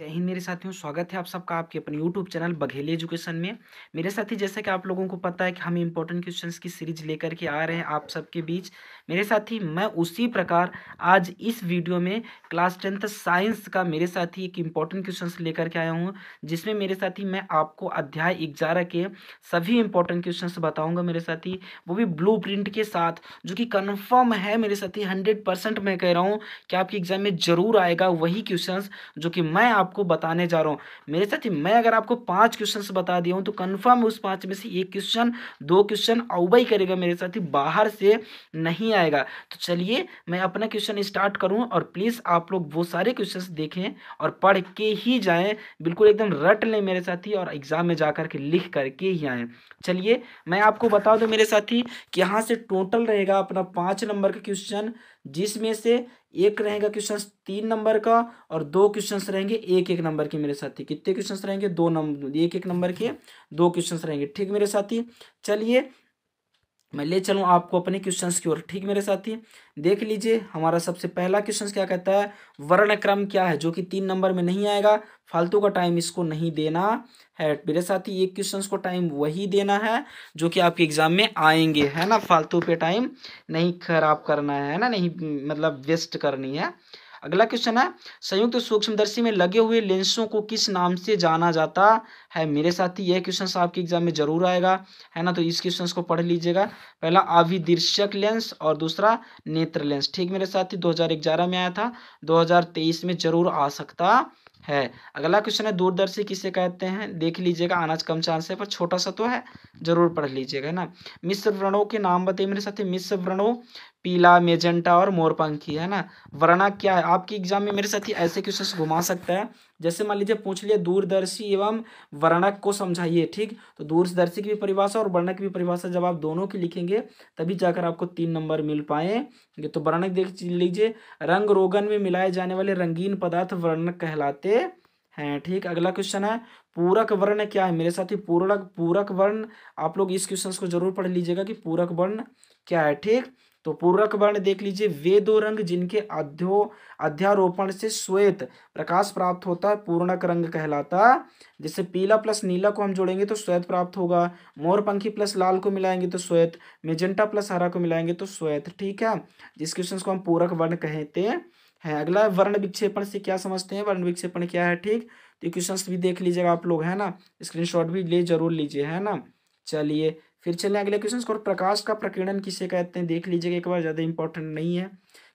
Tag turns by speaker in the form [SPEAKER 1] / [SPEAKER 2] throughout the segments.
[SPEAKER 1] जय हिंद मेरे साथियों स्वागत है आप सबका आपके अपने यूट्यूब चैनल बघेली एजुकेशन में मेरे साथी जैसा कि आप लोगों को पता है कि हम इम्पोर्टेंट क्वेश्चंस की सीरीज लेकर के आ रहे हैं आप सबके बीच मेरे साथी मैं उसी प्रकार आज इस वीडियो में क्लास टेंथ साइंस का मेरे साथी एक इम्पोर्टेंट क्वेश्चन लेकर के आया हूँ जिसमें मेरे साथी मैं आपको अध्याय ग्यारह के सभी इम्पोर्टेंट क्वेश्चन बताऊँगा मेरे साथी वो भी ब्लू के साथ जो कि कन्फर्म है मेरे साथी हंड्रेड मैं कह रहा हूँ कि आपके एग्जाम में जरूर आएगा वही क्वेश्चन जो कि मैं आप आपको बताने जा रहा हूँ मेरे साथ ही मैं अगर आपको पाँच क्वेश्चन बता दिया हूँ तो कन्फर्म उस पाँच में से एक क्वेश्चन दो क्वेश्चन अवबई करेगा मेरे साथ ही बाहर से नहीं आएगा तो चलिए मैं अपना क्वेश्चन स्टार्ट करूँ और प्लीज़ आप लोग वो सारे क्वेश्चन देखें और पढ़ के ही जाएँ बिल्कुल एकदम रट लें मेरे साथ और एग्ज़ाम में जा के लिख करके ही आएँ चलिए मैं आपको बता दूँ मेरे साथ कि यहाँ से टोटल रहेगा अपना पाँच नंबर का क्वेश्चन जिसमें से एक रहेगा क्वेश्चन तीन नंबर का और दो क्वेश्चंस रहेंगे एक एक नंबर के मेरे साथी कितने क्वेश्चंस रहेंगे दो नंबर एक एक नंबर के दो क्वेश्चंस रहेंगे ठीक मेरे साथी चलिए मैं ले चलूँ आपको अपने क्वेश्चंस की ओर ठीक मेरे साथी देख लीजिए हमारा सबसे पहला क्वेश्चन क्या कहता है वर्ण क्रम क्या है जो कि तीन नंबर में नहीं आएगा फालतू का टाइम इसको नहीं देना है मेरे साथी ये क्वेश्चंस को टाइम वही देना है जो कि आपके एग्जाम में आएंगे है ना फालतू पे टाइम नहीं खराब करना है ना नहीं मतलब वेस्ट करनी है अगला क्वेश्चन है संयुक्त सूक्ष्मदर्शी में लगे हुए लेंसों को किस नाम से जाना जाता है मेरे साथ ही यह क्वेश्चन आपके एग्जाम में जरूर आएगा है ना तो इस क्वेश्चन को पढ़ लीजिएगा पहला अभिदीर्शक लेंस और दूसरा नेत्र लेंस ठीक मेरे साथ ही में आया था दो में जरूर आ सकता है अगला क्वेश्चन है दूरदर्शी किसे कहते हैं देख लीजिएगा अनाज कम चांस है पर छोटा सा तो है जरूर पढ़ लीजिएगा ना मिश्र व्रणों के नाम बताइए मेरे साथ मिश्र व्रणों पीला मेजेंटा और मोरपंखी है ना वरना क्या है आपके एग्जाम में मेरे साथ ही ऐसे क्वेश्चन घुमा सकता है जैसे मान लीजिए पूछ लिया दूरदर्शी एवं वर्णक को समझाइए ठीक तो दूरदर्शी की भी परिभाषा और वर्णक की भी परिभाषा जब आप दोनों की लिखेंगे तभी जाकर आपको तीन नंबर मिल पाए तो वर्णक देख लीजिए रंग रोगन में मिलाए जाने वाले रंगीन पदार्थ वर्णक कहलाते हैं ठीक अगला क्वेश्चन है पूरक वर्ण क्या है मेरे साथ ही पूरक पूरक वर्ण आप लोग इस क्वेश्चन को जरूर पढ़ लीजिएगा कि पूरक वर्ण क्या है ठीक तो पूरक वर्ण देख लीजिए वे दो रंग जिनके अध्यो अध्यारोपण से श्वेत प्रकाश प्राप्त होता है पूर्णक रंग कहलाता है जैसे पीला प्लस नीला को हम जोड़ेंगे तो श्वेत प्राप्त होगा मोरपंखी प्लस लाल को मिलाएंगे तो श्वेत मेजेंटा प्लस हरा को मिलाएंगे तो श्वेत ठीक है जिस क्वेश्चन को हम पूरक वर्ण कहते हैं अगला है वर्ण विक्षेपण से क्या समझते हैं वर्ण विक्षेपण क्या है ठीक तो क्वेश्चन भी देख लीजिएगा आप लोग है ना स्क्रीन भी ले जरूर लीजिए है ना चलिए फिर चलें अगले क्वेश्चन और प्रकाश का प्रकीर्णन किसे कहते हैं देख लीजिएगा एक बार ज़्यादा इंपॉर्टेंट नहीं है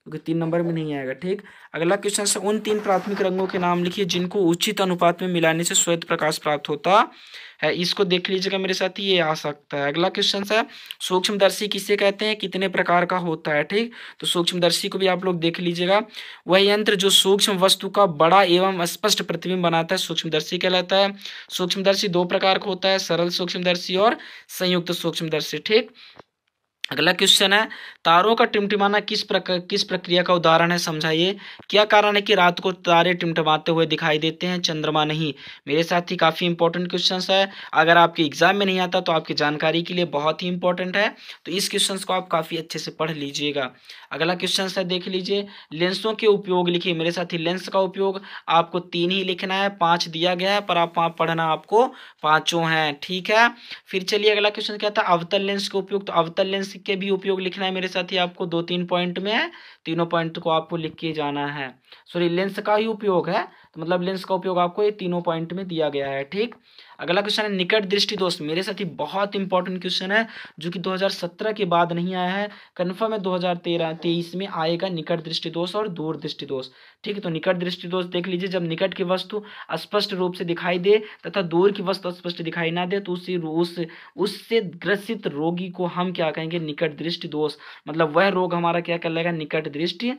[SPEAKER 1] क्योंकि तीन नंबर में नहीं आएगा ठीक अगला क्वेश्चन है उन तीन प्राथमिक रंगों के नाम लिखिए जिनको उचित अनुपात में मिलाने से श्वेत प्रकाश प्राप्त होता है इसको देख लीजिएगा मेरे साथ ये आ सकता है अगला क्वेश्चन है सूक्ष्मदर्शी किसे कहते हैं कितने प्रकार का होता है ठीक तो सूक्ष्मदर्शी को भी आप लोग देख लीजिएगा वह यंत्र जो सूक्ष्म वस्तु का बड़ा एवं स्पष्ट प्रतिबिंब बनाता है सूक्ष्मदर्शी कहलाता है सूक्ष्मदर्शी दो प्रकार का होता है सरल सूक्ष्मदर्शी और संयुक्त सूक्ष्मदर्शी ठीक अगला क्वेश्चन है तारों का टिमटिमाना किस प्रकार किस प्रक्रिया का उदाहरण है समझाइए क्या कारण है कि रात को तारे टिमटिमाते हुए दिखाई देते हैं चंद्रमा नहीं मेरे साथ ही काफ़ी इंपॉर्टेंट क्वेश्चन है अगर आपके एग्जाम में नहीं आता तो आपकी जानकारी के लिए बहुत ही इंपॉर्टेंट है तो इस क्वेश्चन को आप काफ़ी अच्छे से पढ़ लीजिएगा अगला क्वेश्चन है देख लीजिए लेंसों के उपयोग लिखिए मेरे साथ ही लेंस का उपयोग आपको तीन ही लिखना है पाँच दिया गया है पर आप वहाँ पढ़ना आपको पाँचों हैं ठीक है फिर चलिए अगला क्वेश्चन क्या था अवतल लेंस का उपयोग तो अवतल लेंस के भी उपयोग लिखना है मेरे साथ ही आपको दो तीन पॉइंट में है तीनों पॉइंट को आपको लिख के जाना है सॉरी लेंस का ही उपयोग है तो मतलब लेंस का उपयोग आपको ये तीनों पॉइंट में दिया गया है ठीक अगला क्वेश्चन है निकट दृष्टि दोष मेरे साथ ही बहुत इंपॉर्टेंट क्वेश्चन है जो कि 2017 के बाद नहीं आया है कन्फर्म है 2013 तेईस में आएगा निकट दृष्टि दोष और दूर दृष्टि दोष ठीक है तो निकट दृष्टि दोष देख लीजिए जब निकट की वस्तु स्पष्ट रूप से दिखाई दे तथा दूर की वस्तु स्पष्ट दिखाई ना दे तो उसी उस उससे ग्रसित रोगी को हम क्या कहेंगे निकट दृष्टि दोष मतलब वह रोग हमारा क्या कहलाएगा निकट दृष्टि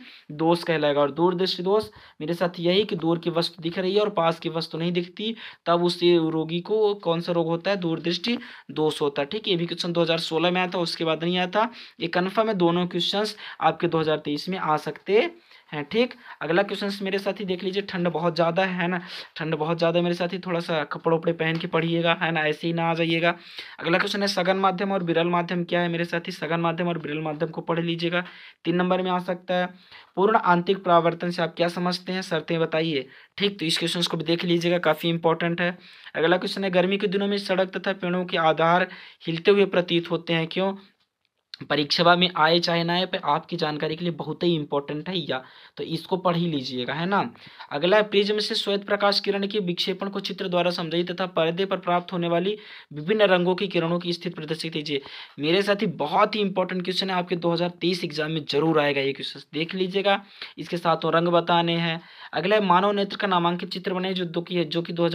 [SPEAKER 1] दोष कहलाएगा और दूर दृष्टि दोष मेरे साथ यही कि दूर की वस्तु वस्तु दिख रही है और पास की वस्तु नहीं दिखती तब उस रोगी को कौन सा रोग होता है दूरदृष्टि दोष होता है ठीक है ये भी क्वेश्चन 2016 में आया था उसके बाद नहीं आया था ये कन्फर्म है दोनों क्वेश्चन आपके 2023 में आ सकते हैं ठीक अगला क्वेश्चन मेरे साथ ही देख लीजिए ठंड बहुत ज़्यादा है ना ठंड बहुत ज़्यादा मेरे साथ ही थोड़ा सा कपड़े उपड़े पहन के पढ़िएगा है ना ऐसे ही ना आ जाइएगा अगला क्वेश्चन है सघन माध्यम और बिरल माध्यम क्या है मेरे साथ ही सघन माध्यम और बिरल माध्यम को पढ़ लीजिएगा तीन नंबर में आ सकता है पूर्ण आंतरिक परावर्तन से आप क्या समझते हैं शर्तें बताइए ठीक तो इस क्वेश्चन को भी देख लीजिएगा काफ़ी इंपॉर्टेंट है अगला क्वेश्चन है गर्मी के दिनों में सड़क तथा पेड़ों के आधार हिलते हुए प्रतीत होते हैं क्यों परीक्षा में आए चाहे ना आए पर आपकी जानकारी के लिए बहुत ही इंपॉर्टेंट है या तो इसको पढ़ ही लीजिएगा है ना अगला प्रिज्म से श्वेत प्रकाश किरण के विक्षेपण को चित्र द्वारा समझाइए तथा पर्दे पर प्राप्त होने वाली विभिन्न रंगों की किरणों की स्थिति प्रदर्शित कीजिए मेरे साथ ही बहुत ही इंपॉर्टेंट क्वेश्चन है आपके दो एग्जाम में जरूर आएगा ये क्वेश्चन देख लीजिएगा इसके साथ रंग बताने हैं अगला है मानव नेत्र का नामांकित चित्र बनाए जो दो की है जो कि दो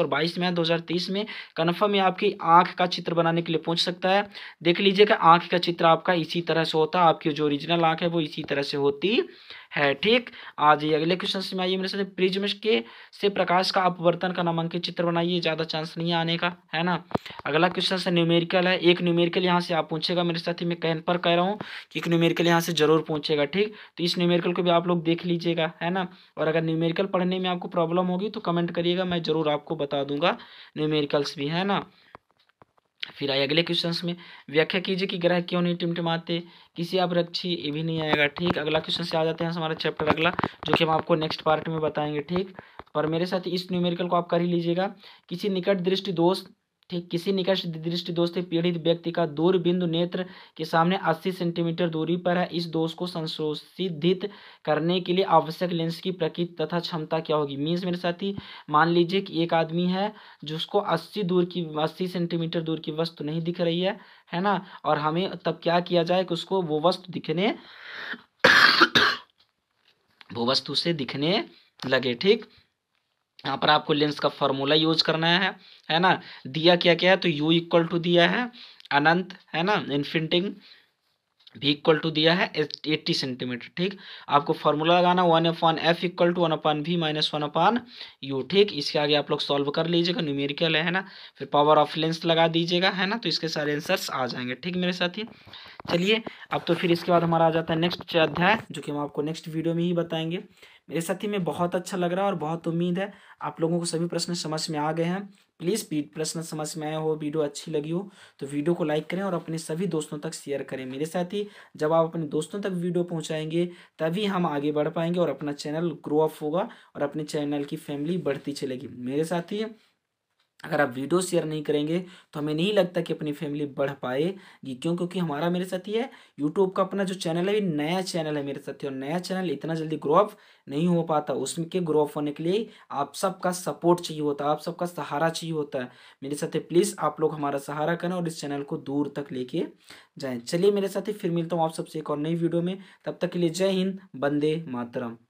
[SPEAKER 1] और बाईस में दो हजार में कन्फर्म ये आपकी आंख का चित्र बनाने के लिए पूछ सकता है देख लीजिएगा आंख का चित्र दूसरा आपका इसी तरह से होता है आपकी जो ओरिजिनल आंख है वो इसी तरह से होती है ठीक आज ये अगले क्वेश्चन में आइए मेरे साथ प्रिज्म के से प्रकाश का अपवर्तन का नामांकित चित्र बनाइए ज़्यादा चांस नहीं आने का है ना अगला क्वेश्चन से न्यूमेरिकल है एक न्यूमेरिकल यहाँ से आप पूछेगा मेरे साथ ही मैं कहन पर कह रहा हूँ कि एक न्यूमेरिकल यहाँ से जरूर पूछेगा ठीक तो इस न्यूमेरिकल को भी आप लोग देख लीजिएगा है ना और अगर न्यूमेरिकल पढ़ने में आपको प्रॉब्लम होगी तो कमेंट करिएगा मैं ज़रूर आपको बता दूंगा न्यूमेरिकल्स भी है ना फिर आए अगले क्वेश्चन में व्याख्या कीजिए कि ग्रह क्यों नहीं टिमटिमाते किसी आप रक्षी ये भी नहीं आएगा ठीक अगला क्वेश्चन से आ जाते हैं हमारा चैप्टर अगला जो कि हम आपको नेक्स्ट पार्ट में बताएंगे ठीक पर मेरे साथ इस न्यूमेरिकल को आप कर ही लीजिएगा किसी निकट दृष्टि दोस्त ठीक किसी निकट दृष्टि दोष से पीड़ित व्यक्ति का दूर बिंदु नेत्र के सामने 80 सेंटीमीटर दूरी पर है इस दोष को संशोधित करने के लिए आवश्यक लेंस की प्रकृति तथा क्षमता क्या होगी मीन्स मेरे साथी मान लीजिए कि एक आदमी है जिसको 80 दूर की 80 सेंटीमीटर दूर की वस्तु नहीं दिख रही है है ना और हमें तब क्या किया जाए कि उसको वो वस्तु दिखने वो वस्तु से दिखने लगे ठीक यहाँ पर आपको लेंस का फॉर्मूला यूज करना है है ना दिया क्या क्या है तो यू इक्वल टू दिया है अनंत है ना इन्फिनिटिंग भी इक्वल टू दिया है एट्टी सेंटीमीटर ठीक आपको फॉर्मूला लगाना one upon F equal to one upon V minus one upon U ठीक इसके आगे आप लोग सॉल्व कर लीजिएगा न्यूमेरिकल है ना फिर पावर ऑफ लेंस लगा दीजिएगा है ना तो इसके सारे आंसर्स आ जाएंगे ठीक मेरे साथी चलिए अब तो फिर इसके बाद हमारा आ जाता है नेक्स्ट अध्याय जो कि हम आपको नेक्स्ट वीडियो में ही बताएंगे मेरे साथी में बहुत अच्छा लग रहा है और बहुत उम्मीद है आप लोगों को सभी प्रश्न समझ में आ गए हैं प्लीज़ प्रश्न समझ में आया हो वीडियो अच्छी लगी हो तो वीडियो को लाइक करें और अपने सभी दोस्तों तक शेयर करें मेरे साथ ही जब आप अपने दोस्तों तक वीडियो पहुंचाएंगे तभी हम आगे बढ़ पाएंगे और अपना चैनल ग्रो अप होगा और अपने चैनल की फैमिली बढ़ती चलेगी मेरे साथ ही अगर आप वीडियो शेयर नहीं करेंगे तो हमें नहीं लगता कि अपनी फैमिली बढ़ पाएगी क्यों क्योंकि हमारा मेरे ही है यूट्यूब का अपना जो चैनल है ये नया चैनल है मेरे साथी और नया चैनल इतना जल्दी ग्रो अप नहीं हो पाता उसमें के ग्रो अप होने के लिए आप सबका सपोर्ट चाहिए होता है आप सबका सहारा चाहिए होता है मेरे साथ प्लीज़ आप लोग हमारा सहारा करें और इस चैनल को दूर तक लेके जाएँ चलिए मेरे साथी फिर मिलता हूँ आप सबसे एक और नई वीडियो में तब तक के लिए जय हिंद बंदे मातरम